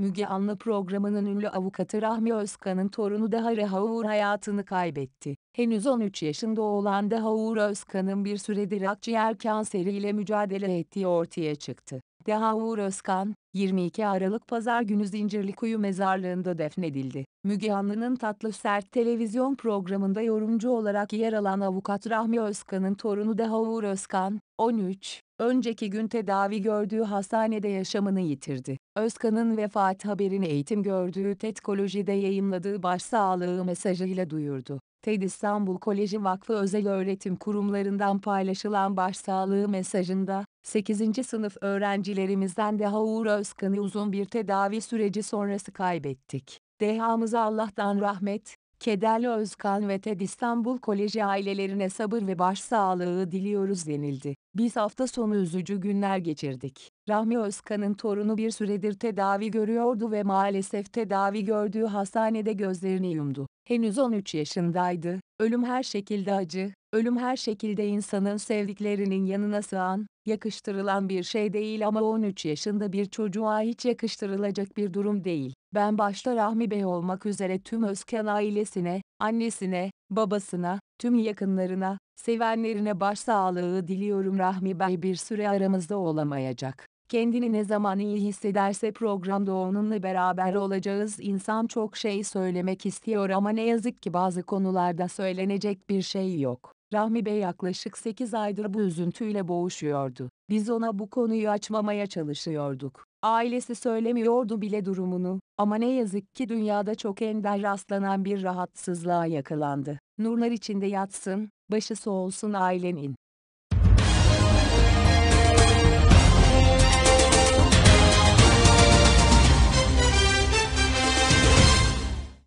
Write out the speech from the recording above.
Müge Anlı programının ünlü avukatı Rahmi Özkan'ın torunu Daha Rehaur hayatını kaybetti. Henüz 13 yaşında olan Daha Uğur Özkan'ın bir süredir akciğer kanseriyle mücadele ettiği ortaya çıktı. Deha Uğur Özkan, 22 Aralık Pazar günü Zincirlikuyu mezarlığında defnedildi. Müge Anlı'nın Tatlı Sert televizyon programında yorumcu olarak yer alan avukat Rahmi Özkan'ın torunu Deha Uğur Özkan, 13, önceki gün tedavi gördüğü hastanede yaşamını yitirdi. Özkan'ın vefat haberini eğitim gördüğü Tetkoloji'de yayımladığı başsağlığı mesajıyla duyurdu. TED İstanbul Koleji Vakfı Özel Öğretim Kurumlarından paylaşılan başsağlığı mesajında, 8. sınıf öğrencilerimizden Deha Uğur Özkan'ı uzun bir tedavi süreci sonrası kaybettik. Deha'mıza Allah'tan rahmet, Kederli Özkan ve TED İstanbul Koleji ailelerine sabır ve başsağlığı diliyoruz denildi. Biz hafta sonu üzücü günler geçirdik. Rahmi Özkan'ın torunu bir süredir tedavi görüyordu ve maalesef tedavi gördüğü hastanede gözlerini yumdu henüz 13 yaşındaydı. Ölüm her şekilde acı, ölüm her şekilde insanın sevdiklerinin yanına sığan, yakıştırılan bir şey değil ama 13 yaşında bir çocuğa hiç yakıştırılacak bir durum değil. Ben başta Rahmi Bey olmak üzere tüm Özkan ailesine, annesine, babasına, tüm yakınlarına, sevenlerine başsağlığı diliyorum Rahmi Bey bir süre aramızda olamayacak. Kendini ne zaman iyi hissederse programda onunla beraber olacağız. İnsan çok şey söylemek istiyor ama ne yazık ki bazı konularda söylenecek bir şey yok. Rahmi Bey yaklaşık 8 aydır bu üzüntüyle boğuşuyordu. Biz ona bu konuyu açmamaya çalışıyorduk. Ailesi söylemiyordu bile durumunu ama ne yazık ki dünyada çok ender rastlanan bir rahatsızlığa yakalandı. Nurlar içinde yatsın, başı olsun ailenin.